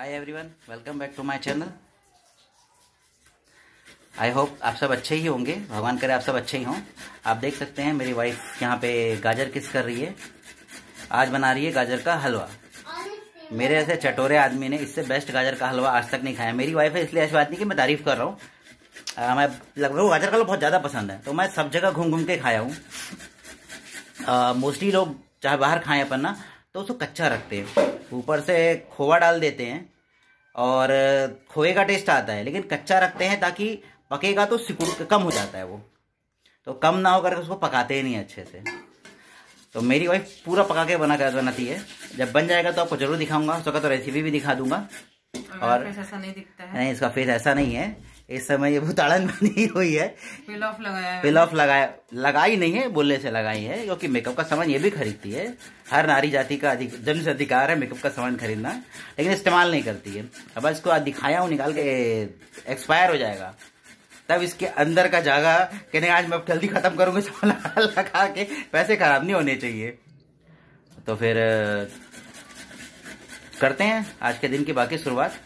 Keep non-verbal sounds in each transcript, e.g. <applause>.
Hi everyone welcome back to my channel I hope आप सब अच्छे ही होंगे भगवान करे आप सब अच्छे ही हों आप देख सकते हैं मेरी वाइफ यहाँ पे गाजर किस कर रही है आज बना रही है गाजर का हलवा मेरे ऐसे चटोरे आदमी ने इससे बेस्ट गाजर का हलवा आज तक नहीं खाया मेरी वाइफ है इसलिए ऐसी बात नहीं कि मैं तारीफ कर रहा हूँ मैं लगभग गाजर का हलवा बहुत ज़्यादा पसंद है तो मैं सब जगह घूम घूम के खाया हूँ मोस्टली लोग चाहे बाहर खाएं अपन ना तो उसको कच्चा रखते हैं ऊपर से खोवा डाल देते हैं और खोए का टेस्ट आता है लेकिन कच्चा रखते हैं ताकि पकेगा तो सिकुड़ कम हो जाता है वो तो कम ना होकर उसको पकाते ही नहीं अच्छे से तो मेरी वाइफ पूरा पका के बना कर बनाती है जब बन जाएगा तो आपको जरूर दिखाऊंगा उसका तो रेसिपी भी दिखा दूंगा और फेस ऐसा नहीं दिखता है नहीं इसका फेस ऐसा नहीं है इस समय ये भूताड़न बनी <laughs> हुई है पिल ऑफ लगाया पिल ऑफ लगाया लगाई नहीं है बोलने से लगाई है क्योंकि मेकअप का सामान ये भी खरीदती है हर नारी जाति का जन से अधिकार है मेकअप का सामान खरीदना लेकिन इस्तेमाल नहीं करती है अब इसको दिखाया हूँ निकाल के एक्सपायर हो जाएगा तब इसके अंदर का जागा कहने आज मैं जल्दी खत्म करूंगी लगा, <laughs> लगा के पैसे खराब नहीं होने चाहिए तो फिर करते हैं आज के दिन की बाकी शुरुआत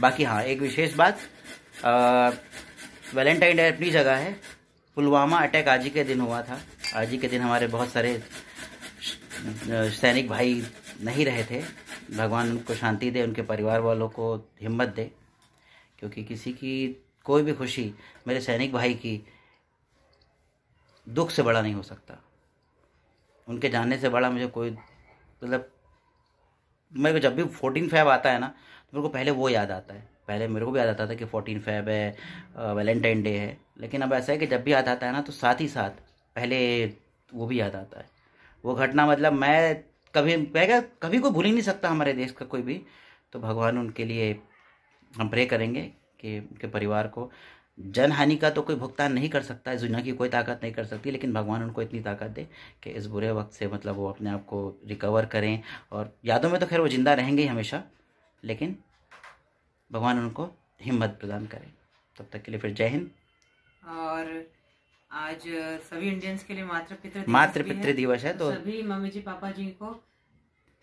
बाकी हाँ एक विशेष बात वैलेंटाइन डे अपनी जगह है पुलवामा अटैक आज ही के दिन हुआ था आज ही के दिन हमारे बहुत सारे सैनिक भाई नहीं रहे थे भगवान उनको शांति दे उनके परिवार वालों को हिम्मत दे क्योंकि किसी की कोई भी खुशी मेरे सैनिक भाई की दुख से बड़ा नहीं हो सकता उनके जाने से बड़ा मुझे कोई मतलब मेरे को जब भी फोर्टीन फैब आता है ना तो मेरे को पहले वो याद आता है पहले मेरे को भी याद आता था कि फोर्टीन फेब है वैलेंटाइन डे है लेकिन अब ऐसा है कि जब भी याद आता है ना तो साथ ही साथ पहले वो भी याद आता है वो घटना मतलब मैं कभी गया कभी कोई भूल ही नहीं सकता हमारे देश का कोई भी तो भगवान उनके लिए हम प्रे करेंगे कि उनके परिवार को जन हानि का तो कोई भुगतान नहीं कर सकता इस दुनिया की कोई ताकत नहीं कर सकती लेकिन भगवान उनको इतनी ताकत दे कि इस बुरे वक्त से मतलब वो अपने आप को रिकवर करें और यादों में तो खैर वो ज़िंदा रहेंगे ही हमेशा लेकिन भगवान उनको हिम्मत प्रदान करें तब तक के लिए फिर जय हिंद और आज सभी इंडियंस के लिए मातृ पितृ मातृ पितृ दिवस है तो सभी मम्मी जी पापा जी को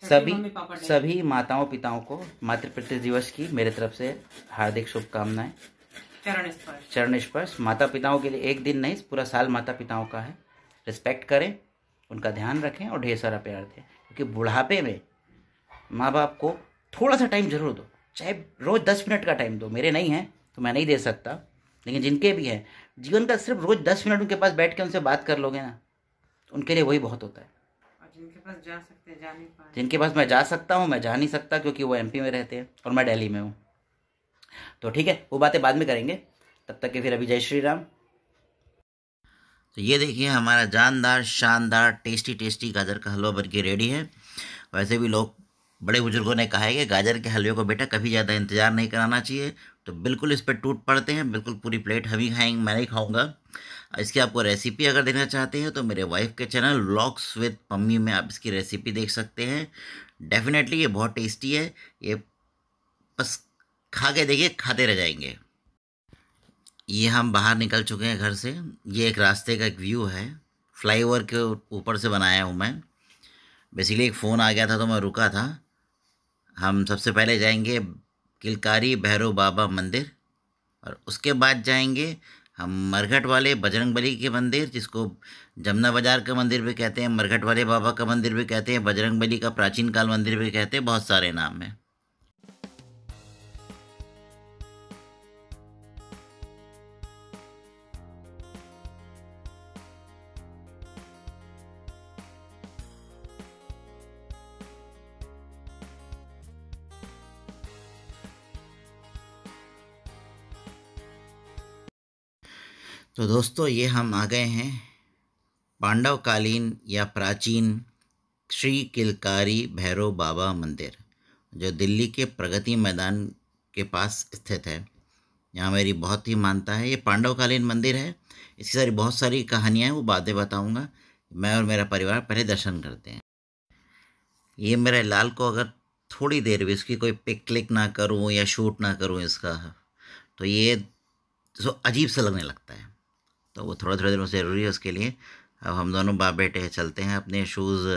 सभी सभी माताओं पिताओं को मातृ पितृ दिवस की मेरे तरफ से हार्दिक शुभकामनाएं चरण स्पर्श चरण स्पर्श माता पिताओं के लिए एक दिन नहीं पूरा साल माता पिताओं का है रिस्पेक्ट करें उनका ध्यान रखें और ढेर सारा प्यार दें क्योंकि बुढ़ापे में माँ बाप को थोड़ा सा टाइम जरूर दो चाहे रोज़ दस मिनट का टाइम दो मेरे नहीं है तो मैं नहीं दे सकता लेकिन जिनके भी हैं जीवन का सिर्फ रोज़ दस मिनट उनके पास बैठ के उनसे बात कर लोगे ना तो उनके लिए वही बहुत होता है जिनके पास जा सकते हैं जा नहीं पाए जिनके पास मैं जा सकता हूँ मैं जा नहीं सकता क्योंकि वो एमपी में रहते हैं और मैं दिल्ली में हूँ तो ठीक है वो बातें बाद में करेंगे तब तक के फिर अभी जय श्री राम तो ये देखिए हमारा जानदार शानदार टेस्टी टेस्टी गाजर का हलवा बन के रेडी है वैसे भी लोग बड़े बुजुर्गों ने कहा है कि गाजर के हलवे को बेटा कभी ज़्यादा इंतज़ार नहीं कराना चाहिए तो बिल्कुल इस पर टूट पड़ते हैं बिल्कुल पूरी प्लेट हम ही खाएंगे मैं नहीं खाऊंगा इसकी आपको रेसिपी अगर देखना चाहते हैं तो मेरे वाइफ के चैनल लॉक्स विद पम्मी में आप इसकी रेसिपी देख सकते हैं डेफिनेटली ये बहुत टेस्टी है ये बस खा के देखिए खाते रह जाएंगे ये हम बाहर निकल चुके हैं घर से ये एक रास्ते का एक व्यू है फ्लाई के ऊपर से बनाया हूँ मैं बेसिकली एक फ़ोन आ गया था तो मैं रुका था हम सबसे पहले जाएंगे किलकारी भैरव बाबा मंदिर और उसके बाद जाएंगे हम मरघट वाले बजरंग बली के मंदिर जिसको जमुना बाजार का मंदिर भी कहते हैं मरघट वाले बाबा का मंदिर भी कहते हैं बजरंग बली का प्राचीन काल मंदिर भी कहते हैं बहुत सारे नाम हैं तो दोस्तों ये हम आ गए हैं पांडवकालीन या प्राचीन श्री किलकारी भैरव बाबा मंदिर जो दिल्ली के प्रगति मैदान के पास स्थित है यहाँ मेरी बहुत ही मानता है ये पांडवकालीन मंदिर है इसकी सारी बहुत सारी कहानियाँ हैं वो बातें बताऊँगा मैं और मेरा परिवार पहले दर्शन करते हैं ये मेरे लाल को अगर थोड़ी देर भी इसकी कोई पिक क्लिक ना करूँ या शूट ना करूँ इसका तो ये तो अजीब सा लगने लगता है तो वो थोड़ा थोड़ा देर में ज़रूरी है उसके लिए अब हम दोनों बाप बेटे चलते हैं अपने शूज़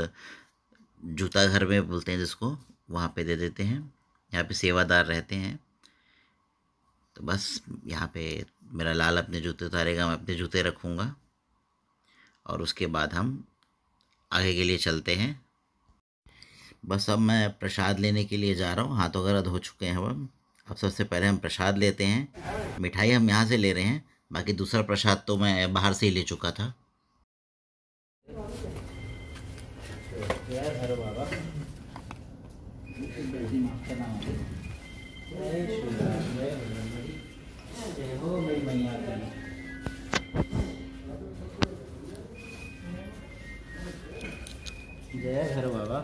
जूता घर में बोलते हैं जिसको वहाँ पे दे देते हैं यहाँ पे सेवादार रहते हैं तो बस यहाँ पे मेरा लाल अपने जूते उतारेगा मैं अपने जूते रखूँगा और उसके बाद हम आगे के लिए चलते हैं बस अब मैं प्रसाद लेने के लिए जा रहा हूँ हाथों वगैरह धो चुके हैं अब अब सबसे पहले हम प्रसाद लेते हैं मिठाई हम यहाँ से ले रहे हैं बाकी दूसरा प्रसाद तो मैं बाहर से ही ले चुका था जय हर बाबा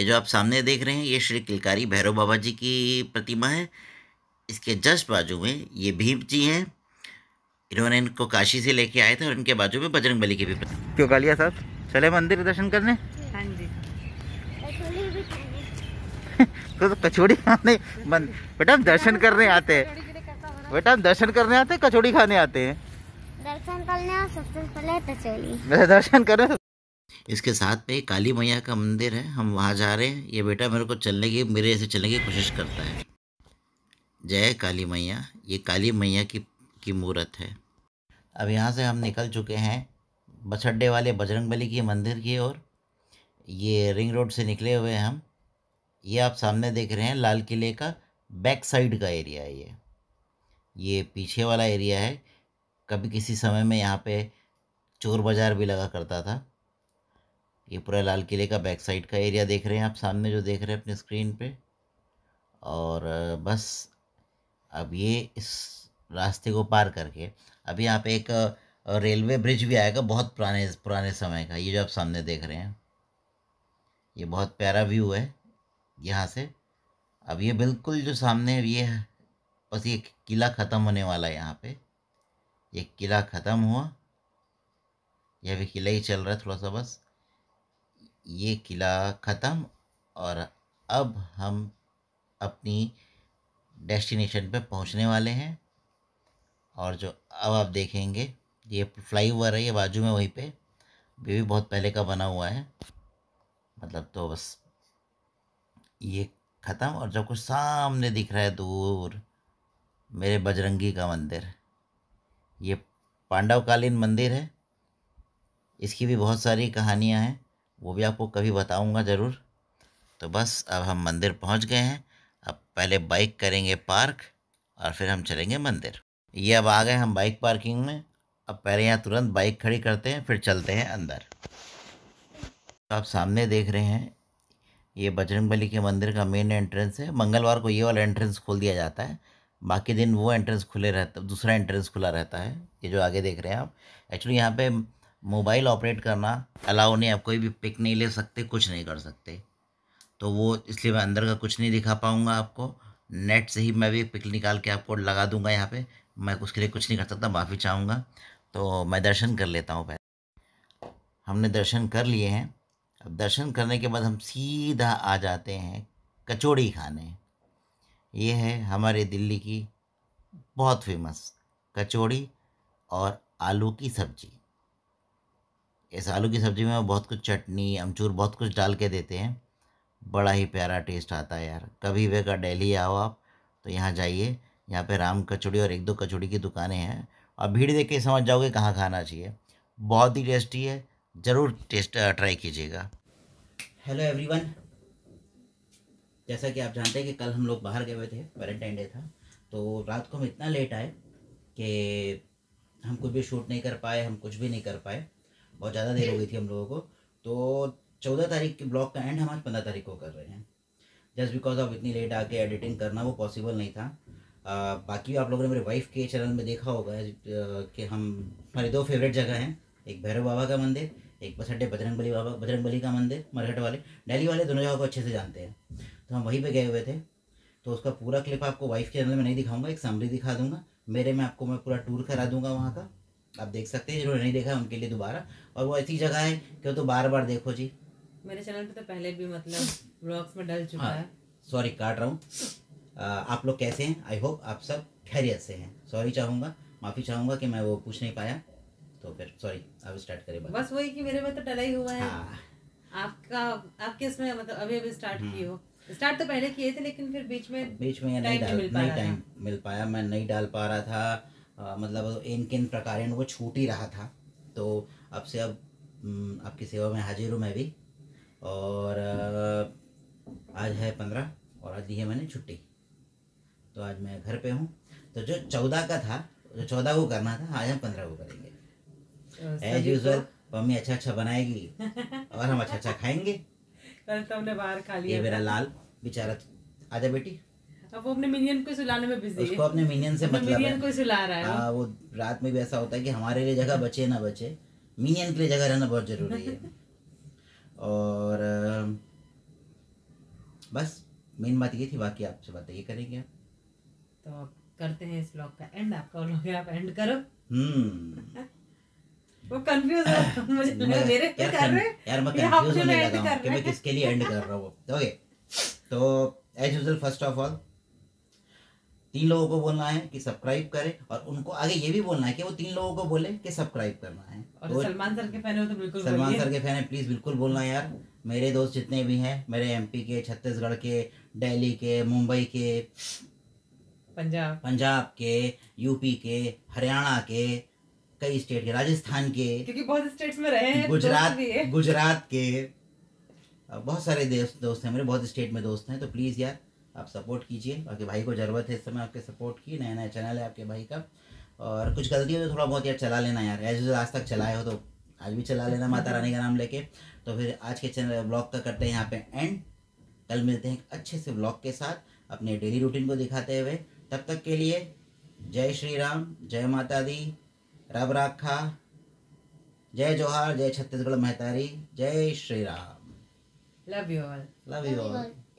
ये जो आप सामने देख रहे हैं ये श्री किलकारी भैरव बाबा जी की प्रतिमा है इसके जस्ट बाजू में ये भीम जी हैं इन्होंने इनको काशी से लेके आए थे और इनके बाजू में बजरंग बली की भी प्रतिमा क्यों कालिया साहब चले मंदिर दर्शन करने हाँ <laughs> तो तो कचौड़ी खाने बेटा हम दर्शन करने आते हैं बेटा हम दर्शन करने आते हैं कचौड़ी खाने आते हैं दर्शन करने सबसे पहले कचौड़ी <laughs> दर्शन करने इसके साथ में काली मैया का मंदिर है हम वहाँ जा रहे हैं ये बेटा मेरे को चलने की मेरे से चलने की कोशिश करता है जय काली मैया ये काली मैया की की मूर्त है अब यहाँ से हम निकल चुके हैं बछड्डे वाले बजरंग बली के मंदिर की ओर ये रिंग रोड से निकले हुए हम ये आप सामने देख रहे हैं लाल किले का बैक साइड का एरिया है ये ये पीछे वाला एरिया है कभी किसी समय में यहाँ पे चोर बाज़ार भी लगा करता था ये पूरा लाल किले का बैक साइड का एरिया देख रहे हैं आप सामने जो देख रहे हैं अपने स्क्रीन पे और बस अब ये इस रास्ते को पार करके अभी यहाँ पे एक रेलवे ब्रिज भी आएगा बहुत पुराने पुराने समय का ये जो आप सामने देख रहे हैं ये बहुत प्यारा व्यू है यहाँ से अब ये बिल्कुल जो सामने ये बस ये किला ख़त्म होने वाला है यहाँ पर ये किला ख़त्म हुआ यह भी किला ही चल रहा है थोड़ा सा बस ये किला ख़त्म और अब हम अपनी डेस्टिनेशन पे पहुंचने वाले हैं और जो अब आप देखेंगे ये फ्लाई ओवर है ये बाजू में वहीं पे ये भी बहुत पहले का बना हुआ है मतलब तो बस ये ख़त्म और जब कुछ सामने दिख रहा है दूर मेरे बजरंगी का मंदिर ये पांडवकालीन मंदिर है इसकी भी बहुत सारी कहानियाँ हैं वो भी आपको कभी बताऊंगा ज़रूर तो बस अब हम मंदिर पहुंच गए हैं अब पहले बाइक करेंगे पार्क और फिर हम चलेंगे मंदिर ये अब आ गए हम बाइक पार्किंग में अब पहले यहाँ तुरंत बाइक खड़ी करते हैं फिर चलते हैं अंदर तो आप सामने देख रहे हैं ये बजरंग बली के मंदिर का मेन एंट्रेंस है मंगलवार को ये वाला एंट्रेंस खोल दिया जाता है बाकी दिन वो एंट्रेंस खुले रहता दूसरा एंट्रेंस खुला रहता है ये जो आगे देख रहे हैं आप एक्चुअली यहाँ पे मोबाइल ऑपरेट करना अलाउ नहीं आप कोई भी पिक नहीं ले सकते कुछ नहीं कर सकते तो वो इसलिए मैं अंदर का कुछ नहीं दिखा पाऊँगा आपको नेट से ही मैं भी पिक निकाल के आपको लगा दूंगा यहाँ पे मैं उसके लिए कुछ नहीं कर सकता माफ़ी चाहूँगा तो मैं दर्शन कर लेता हूँ पहले हमने दर्शन कर लिए हैं अब दर्शन करने के बाद हम सीधा आ जाते हैं कचौड़ी खाने ये है हमारे दिल्ली की बहुत फेमस कचौड़ी और आलू की सब्ज़ी इस आलू की सब्ज़ी में बहुत कुछ चटनी अमचूर बहुत कुछ डाल के देते हैं बड़ा ही प्यारा टेस्ट आता है यार कभी वे का डेली आओ आप तो यहाँ जाइए यहाँ पे राम कचौड़ी और एक दो कचौड़ी की दुकानें हैं और भीड़ देख के समझ जाओगे कहाँ खाना चाहिए बहुत ही टेस्टी है ज़रूर टेस्ट ट्राई कीजिएगा हेलो एवरीवन जैसा कि आप जानते हैं कि कल हम लोग बाहर गए हुए थे वैलेंटाइन डे था तो रात को हम इतना लेट आए कि हम कुछ भी शूट नहीं कर पाए हम कुछ भी नहीं कर पाए बहुत ज़्यादा देर हो गई थी हम लोगों को तो चौदह तारीख के ब्लॉग का एंड हम आज पंद्रह तारीख को कर रहे हैं जस्ट बिकॉज ऑफ इतनी लेट आके एडिटिंग करना वो पॉसिबल नहीं था आ, बाकी आप लोगों ने मेरे वाइफ के चैनल में देखा होगा कि हम हमारे दो फेवरेट जगह हैं एक भैरव बाबा का मंदिर एक बस अड्डे बजरंग बली बाबा बजरंग बली का मंदिर मरहट वाले डेली वाले दोनों जगह को अच्छे से जानते हैं तो हम वहीं पे गए हुए थे तो उसका पूरा क्लिप आपको वाइफ के चैनल में नहीं दिखाऊंगा एक समरी दिखा दूंगा मेरे में आपको मैं पूरा टूर करा दूंगा वहाँ का आप देख सकते हैं जिन्होंने नहीं देखा उनके लिए दोबारा और वो ऐसी जगह है कि वो तो बार बार देखो जी मेरे चैनल पे तो पहले भी मतलब ब्लॉग्स में डल चुका हाँ, है सॉरी काट रहा हूँ आप लोग कैसे हैं आई होप आप सब खैरियत से हैं सॉरी चाहूँगा माफ़ी चाहूँगा कि मैं वो पूछ नहीं पाया तो फिर सॉरी अब स्टार्ट करें बस वही कि मेरे में तो डला ही हुआ है हाँ। आपका आपके इसमें मतलब अभी अभी स्टार्ट हम्म। की हो स्टार्ट तो पहले किए थे लेकिन फिर बीच में बीच में नहीं डाल नहीं टाइम मिल पाया मैं नहीं डाल पा रहा था आ, मतलब इन किन प्रकार वो छूट ही रहा था तो अब से अब हम्म, आपकी सेवा में हाजिर हूँ मैं भी और आज है पंद्रह और आज दी है मैंने छुट्टी तो आज मैं घर पे हूँ तो जो चौदह का था जो चौदह को करना था आज हम पंद्रह को करेंगे एज यूजल मम्मी अच्छा अच्छा बनाएगी और हम अच्छा अच्छा खाएंगे कल तो हमने बाहर खा लिया ये मेरा लाल बेचारा आजा बेटी अब वो अपने मिनियन को सुलाने में बिजी है उसको अपने मिनियन से मतलब मिनियन को सुला रहा है आ, हाँ, वो रात में भी ऐसा होता है कि हमारे लिए जगह बचे ना बचे मिनियन के लिए जगह रहना बहुत ज़रूरी है <laughs> और बस मेन बात ये थी बाकी आपसे बात ये करेंगे आप तो आप करते हैं इस ब्लॉग का एंड आपका ब्लॉग आप एंड करो हम्म <laughs> वो कंफ्यूज हो मुझे मेरे क्या कर रहे यार मैं कंफ्यूज होने लगा हूं कि मैं किसके लिए एंड कर रहा हूं ओके तो as usual first of all तीन लोगों को बोलना है कि सब्सक्राइब करें और उनको आगे ये भी बोलना है कि वो तीन लोगों को बोले कि सब्सक्राइब करना है और तो सलमान सर के फैन हो तो बिल्कुल सलमान सर के फैन है प्लीज़ बिल्कुल बोलना यार मेरे दोस्त जितने भी हैं मेरे एमपी के छत्तीसगढ़ के दिल्ली के मुंबई के पंजाब पंजाब के यूपी के हरियाणा के कई स्टेट के राजस्थान के क्योंकि बहुत स्टेट्स में रहे हैं गुजरात गुजरात के बहुत सारे दोस्त दोस्त हैं मेरे बहुत स्टेट में दोस्त हैं तो प्लीज़ यार आप सपोर्ट कीजिए बाकी भाई को ज़रूरत है इस समय आपके सपोर्ट की नया नया चैनल है आपके भाई का और कुछ गलती हो तो थोड़ा बहुत यार चला लेना यार एज यूजल आज तक चलाए हो तो आज भी चला लेना माता रानी का नाम लेके तो फिर आज के चैनल ब्लॉग का करते हैं यहाँ पे एंड कल मिलते हैं अच्छे से ब्लॉग के साथ अपने डेली रूटीन को दिखाते हुए तब तक के लिए जय श्री राम जय माता दी रब राखा जय जोहार जय छत्तीसगढ़ महतारी जय Shri Ram love you all love you all